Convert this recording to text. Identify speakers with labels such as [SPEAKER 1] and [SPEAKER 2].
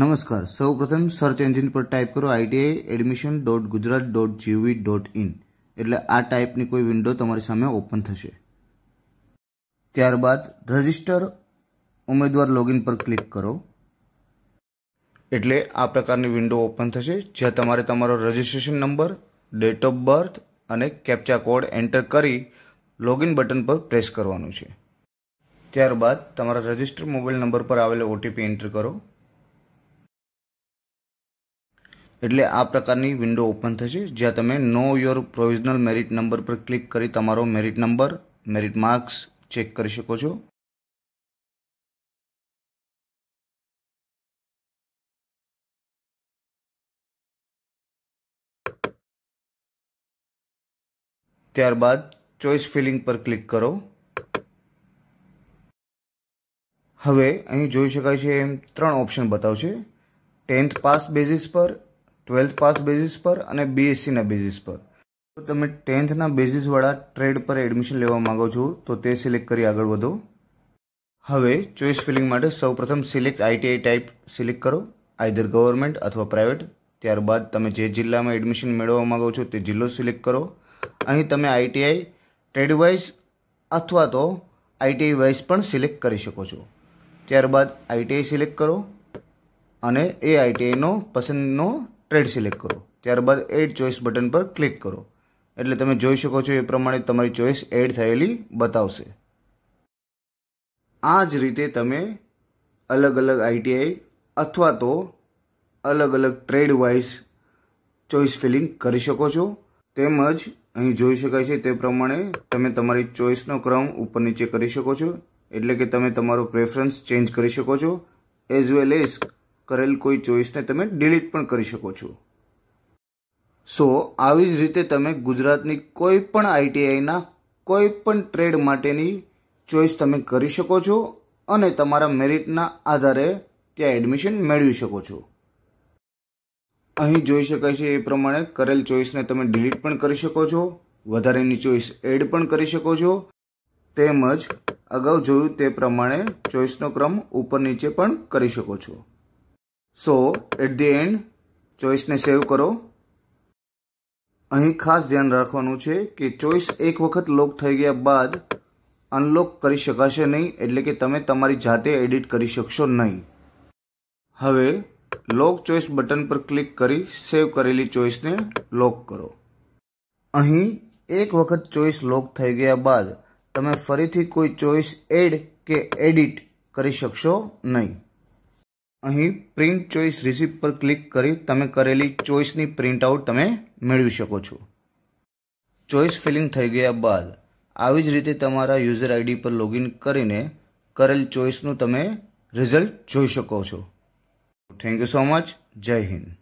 [SPEAKER 1] નમસ્કાર સૌપ્રથમ search engine પર ટાઈપ કરો ITI admission dot Gujarat dot GV dot in એટલે આ ટાઈપની કોઈ વિન્ડો તમારી સામે ઓપન થશે ત્યારબાદ રજીસ્ટર ઉમેદવાર લોગિન પર ક્લિક કરો એટલે આ પ્રકારની વિન્ડો ઓપન થશે જ્યાં તમારે તમારો registration number date of birth અને કેપ્ચા કોડ એન્ટર કરી લોગિન બટન પર પ્રેસ કરવાનું છે ત્યારબાદ તમારા રજિસ્ટર્ડ મોબાઈલ નંબર પર આવેલો ઓટીપી એન્ટર કરો એટલે આ પ્રકારની વિન્ડો ઓપન થશે જ્યાં તમે know your provisional merit number પર ક્લિક કરી તમારો merit number merit marks check કરી શકો છો ત્યારબાદ ચોઈસ ફિલિંગ પર ક્લિક કરો હવે અહીં જોઈ શકાય છે એમ ત્રણ ઓપ્શન બતાવશે ટેન્થ પાસ બેઝિસ પર ટ્વેલ્થ પાસ બેઝિસ પર અને બીએસસીના બેઝિસ પર તો તમે ટેન્થના બેઝિસવાળા ટ્રેડ પર એડમિશન લેવા માંગો છો તો તે સિલેક્ટ કરી આગળ વધો હવે ચોઈસ ફિલિંગ માટે સૌપ્રથમ સિલેક્ટ આઈટીઆઈ ટાઈપ સિલેક્ટ કરો આઈધર ગવર્મેન્ટ અથવા પ્રાઇવેટ ત્યારબાદ તમે જે જિલ્લામાં એડમિશન મેળવવા માંગો છો તે જિલ્લો સિલેક્ટ કરો અહીં તમે આઈટીઆઈ ટ્રેડ વાઇઝ અથવા તો આઈટીઆઈ વાઇઝ પણ સિલેક્ટ કરી શકો છો ત્યારબાદ આઈટીઆઈ સિલેક્ટ કરો અને એ આઈટીઆઈનો પસંદનો ટ્રેડ સિલેક્ટ કરો ત્યારબાદ એડ ચોઈસ બટન પર ક્લિક કરો એટલે તમે જોઈ શકો છો એ પ્રમાણે તમારી ચોઈસ એડ થયેલી બતાવશે આ જ રીતે તમે અલગ અલગ આઈટીઆઈ અથવા તો અલગ અલગ ટ્રેડ વાઇઝ ચોઈસ ફિલિંગ કરી શકો છો તેમજ અહીં જોઈ શકાય છે તે પ્રમાણે તમે તમારી ચોઇસનો ક્રમ ઉપર નીચે કરી શકો છો એટલે કે તમે તમારો પ્રેફરન્સ ચેન્જ કરી શકો છો એઝ વેલ એઝ કરેલ કોઈ ચોઇસને તમે ડિલીટ પણ કરી શકો છો સો આવી જ રીતે તમે ગુજરાતની કોઈ પણ આઈટીઆઈના કોઈ પણ ટ્રેડ માટેની ચોઇસ તમે કરી શકો છો અને તમારા મેરિટના આધારે ત્યાં એડમિશન મેળવી શકો છો અહીં જોઈ શકાય છે એ પ્રમાણે કરેલ ચોઈસને તમે ડિલીટ પણ કરી શકો છો વધારેની ચોઈસ એડ પણ કરી શકો છો તેમજ અગાઉ જોયું તે પ્રમાણે ચોઈસનો ક્રમ ઉપર નીચે પણ કરી શકો છો સો એટ ધી એન્ડ ચોઈસને સેવ કરો અહીં ખાસ ધ્યાન રાખવાનું છે કે ચોઈસ એક વખત લોક થઈ ગયા બાદ અનલોક કરી શકાશે નહીં એટલે કે તમે તમારી જાતે એડિટ કરી શકશો નહીં હવે લોક ચોઈસ બટન પર ક્લિક કરી સેવ કરેલી ચોઇસને લોક કરો અહીં એક વખત ચોઈસ લોક થઈ ગયા બાદ તમે ફરીથી કોઈ ચોઈસ એડ કે એડિટ કરી શકશો નહીં અહીં પ્રિન્ટ ચોઈસ રિસીપ પર ક્લિક કરી તમે કરેલી ચોઈસની પ્રિન્ટ આઉટ તમે મેળવી શકો છો ચોઇસ ફિલિંગ થઈ ગયા બાદ આવી જ રીતે તમારા યુઝર આઈડી પર લોગિન કરીને કરેલ ચોઈસનું તમે રિઝલ્ટ જોઈ શકો છો Thank you so much. Jai